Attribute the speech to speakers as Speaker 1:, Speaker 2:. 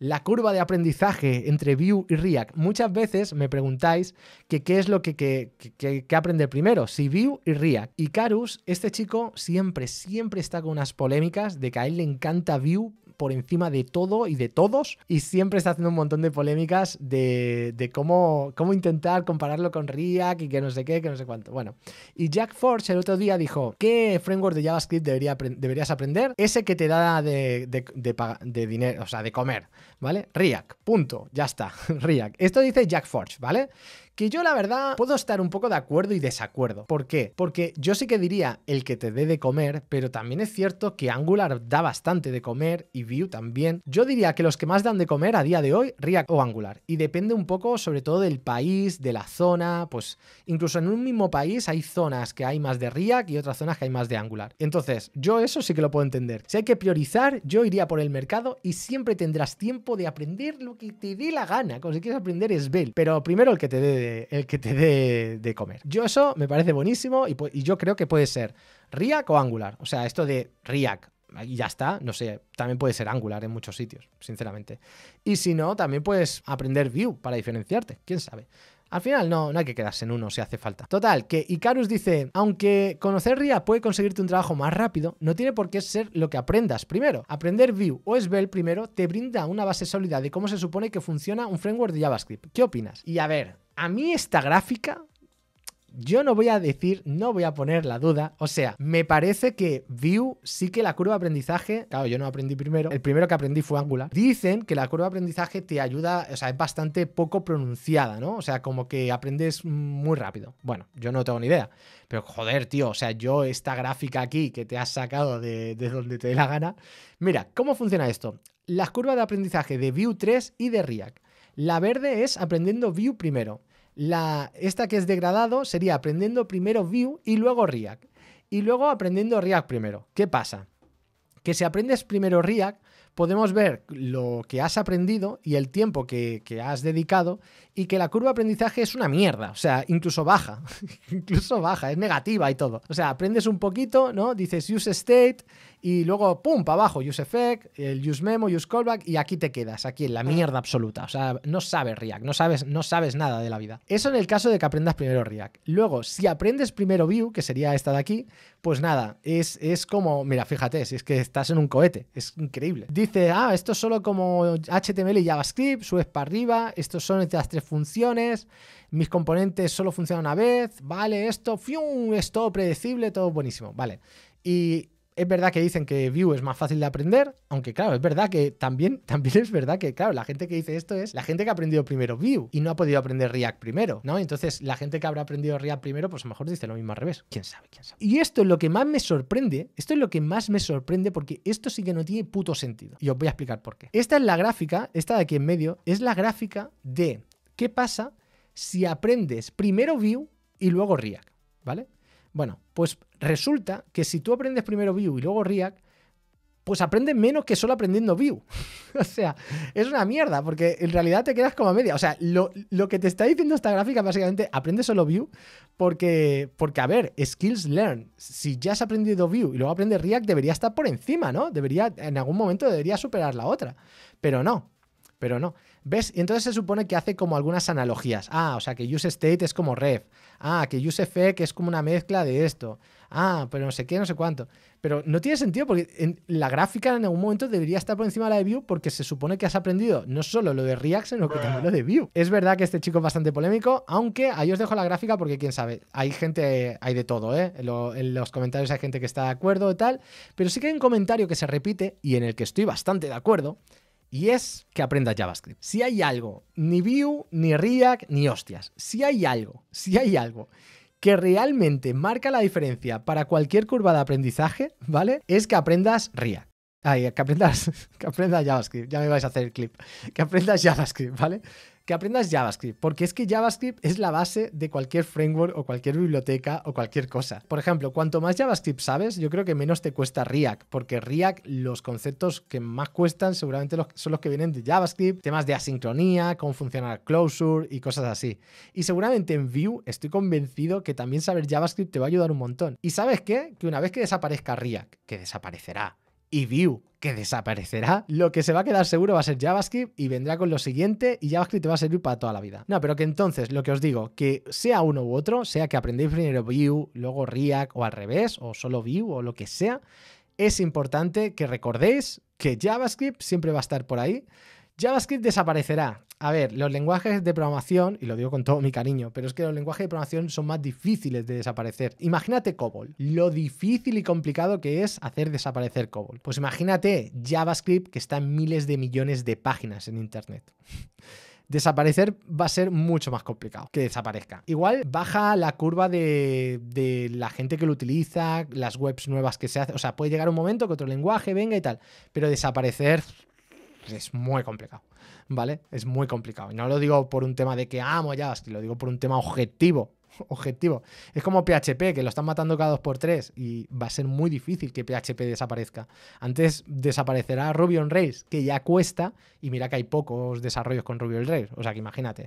Speaker 1: la curva de aprendizaje entre Vue y React. Muchas veces me preguntáis que qué es lo que, que, que, primero, si Vue y React. Y Carus, este chico siempre, siempre está con unas polémicas de que a él le encanta Vue por encima de todo y de todos y siempre está haciendo un montón de polémicas de, cómo, cómo intentar compararlo con React y que no sé qué, que no sé cuánto. Bueno, y Jack Forge el otro día dijo, ¿qué framework de JavaScript deberías aprender? Ese que te da de, dinero, o sea, de comer, ¿vale? React, punto, ya está, React. Esto dice Jack Forge, ¿vale? Que yo la verdad puedo estar un poco de acuerdo y desacuerdo. ¿Por qué? Porque yo sí que diría el que te dé de comer, pero también es cierto que Angular da bastante de comer y también. Yo diría que los que más dan de comer a día de hoy, React o Angular. Y depende un poco sobre todo del país, de la zona, pues incluso en un mismo país hay zonas que hay más de React y otras zonas que hay más de Angular. Entonces, yo eso sí que lo puedo entender. Si hay que priorizar, yo iría por el mercado y siempre tendrás tiempo de aprender lo que te dé la gana. Como si quieres aprender es Bell, pero primero el que te dé el que te dé de comer. Yo eso me parece buenísimo y, y yo creo que puede ser React o Angular. O sea, esto de React y ya está, no sé, también puede ser Angular en muchos sitios, sinceramente. Y si no, también puedes aprender Vue para diferenciarte, quién sabe. Al final no, hay que quedarse en uno si hace falta. Total, que Icarus dice, aunque conocer RIA puede conseguirte un trabajo más rápido, no tiene por qué ser lo que aprendas primero. Aprender Vue o Svel primero te brinda una base sólida de cómo se supone que funciona un framework de JavaScript. ¿Qué opinas? Y a ver, a mí esta gráfica yo no voy a decir, no voy a poner la duda. O sea, me parece que Vue sí que la curva de aprendizaje, claro, yo no aprendí primero, el primero que aprendí fue Angular. Dicen que la curva de aprendizaje te ayuda, o sea, es bastante poco pronunciada, ¿no? O sea, como que aprendes muy rápido. Bueno, yo no tengo ni idea. Pero joder, tío, o sea, yo esta gráfica aquí que te has sacado de, donde te dé la gana. Mira, ¿cómo funciona esto? Las curvas de aprendizaje de Vue 3 y de React. La verde es aprendiendo Vue primero esta que es degradado sería aprendiendo primero Vue y luego React. Y luego aprendiendo React primero. ¿Qué pasa? Que si aprendes primero React, podemos ver lo que has aprendido y el tiempo que, que, has dedicado y que la curva de aprendizaje es una mierda, o sea, incluso baja, incluso baja, es negativa y todo. O sea, aprendes un poquito, ¿no? Dices use state, y luego, pum, para abajo, use el use memo, use callback, y aquí te quedas, aquí en la mierda absoluta. O sea, no sabes React, no sabes, no sabes nada de la vida. Eso en el caso de que aprendas primero React. Luego, si aprendes primero Vue, que sería esta de aquí, pues nada, es, es como, mira, fíjate, si es que estás en un cohete, es increíble. Dice, ah, esto es solo como HTML y JavaScript, subes para arriba, estos son las tres funciones, mis componentes solo funcionan una vez, vale, esto, fium, es todo predecible, todo buenísimo, vale. Y es verdad que dicen que Vue es más fácil de aprender, aunque claro, es verdad que también, también es verdad que, claro, la gente que dice esto es la gente que ha aprendido primero Vue y no ha podido aprender React primero, ¿no? Entonces, la gente que habrá aprendido React primero, pues a lo mejor dice lo mismo al revés. ¿Quién sabe? ¿Quién sabe? Y esto es lo que más me sorprende, esto es lo que más me sorprende porque esto sí que no tiene puto sentido. Y os voy a explicar por qué. Esta es la gráfica, esta de aquí en medio, es la gráfica de qué pasa si aprendes primero Vue y luego React, ¿vale? Bueno, pues Resulta que si tú aprendes primero Vue y luego React, pues aprendes menos que solo aprendiendo Vue. o sea, es una mierda, porque en realidad te quedas como a media. O sea, lo, que te está diciendo esta gráfica básicamente, aprende solo Vue, porque, porque a ver, skills learn. Si ya has aprendido Vue y luego aprendes React, debería estar por encima, ¿no? Debería, en algún momento debería superar la otra. Pero no, pero no. ¿Ves? Y entonces se supone que hace como algunas analogías. Ah, o sea, que use state es como ref. Ah, que use que es como una mezcla de esto. Ah, pero no sé qué, no sé cuánto. Pero no tiene sentido porque en la gráfica en algún momento debería estar por encima de la de porque se supone que has aprendido no solo lo de React, sino que también lo de view Es verdad que este chico es bastante polémico, aunque ahí os dejo la gráfica porque quién sabe, hay gente, hay de todo, ¿eh? En, los comentarios hay gente que está de acuerdo y tal, pero sí que hay un comentario que se repite y en el que estoy bastante de acuerdo, y es que aprendas JavaScript. Si hay algo, ni Vue, ni React, ni hostias. Si hay algo, si hay algo que realmente marca la diferencia para cualquier curva de aprendizaje, ¿vale? Es que aprendas React. Ay, que aprendas, que aprendas JavaScript, ya me vais a hacer el clip. Que aprendas JavaScript, ¿vale? que aprendas JavaScript, porque es que JavaScript es la base de cualquier framework o cualquier biblioteca o cualquier cosa. Por ejemplo, cuanto más JavaScript sabes, yo creo que menos te cuesta React, porque React los conceptos que más cuestan seguramente son los que vienen de JavaScript, temas de asincronía, cómo funcionar Closure y cosas así. Y seguramente en Vue estoy convencido que también saber JavaScript te va a ayudar un montón. ¿Y sabes qué? Que una vez que desaparezca React, que desaparecerá, y Vue, que desaparecerá. Lo que se va a quedar seguro va a ser JavaScript y vendrá con lo siguiente y JavaScript te va a servir para toda la vida. No, pero que entonces lo que os digo, que sea uno u otro, sea que aprendéis primero Vue, luego React o al revés, o solo Vue o lo que sea, es importante que recordéis que JavaScript siempre va a estar por ahí. JavaScript desaparecerá, a ver, los lenguajes de programación, y lo digo con todo mi cariño, pero es que los lenguajes de programación son más difíciles de desaparecer. Imagínate COBOL, lo difícil y complicado que es hacer desaparecer COBOL. Pues imagínate JavaScript que está en miles de millones de páginas en Internet. desaparecer va a ser mucho más complicado que desaparezca. Igual baja la curva de, la gente que lo utiliza, las webs nuevas que se hacen. O sea, puede llegar un momento que otro lenguaje venga y tal, pero desaparecer pues es muy complicado, ¿vale? Es muy complicado. Y no lo digo por un tema de que amo ah, ya, lo digo por un tema objetivo. Objetivo. Es como PHP, que lo están matando cada 2 por 3 y va a ser muy difícil que PHP desaparezca. Antes desaparecerá Ruby on Rails, que ya cuesta, y mira que hay pocos desarrollos con Ruby on Rails, o sea que imagínate.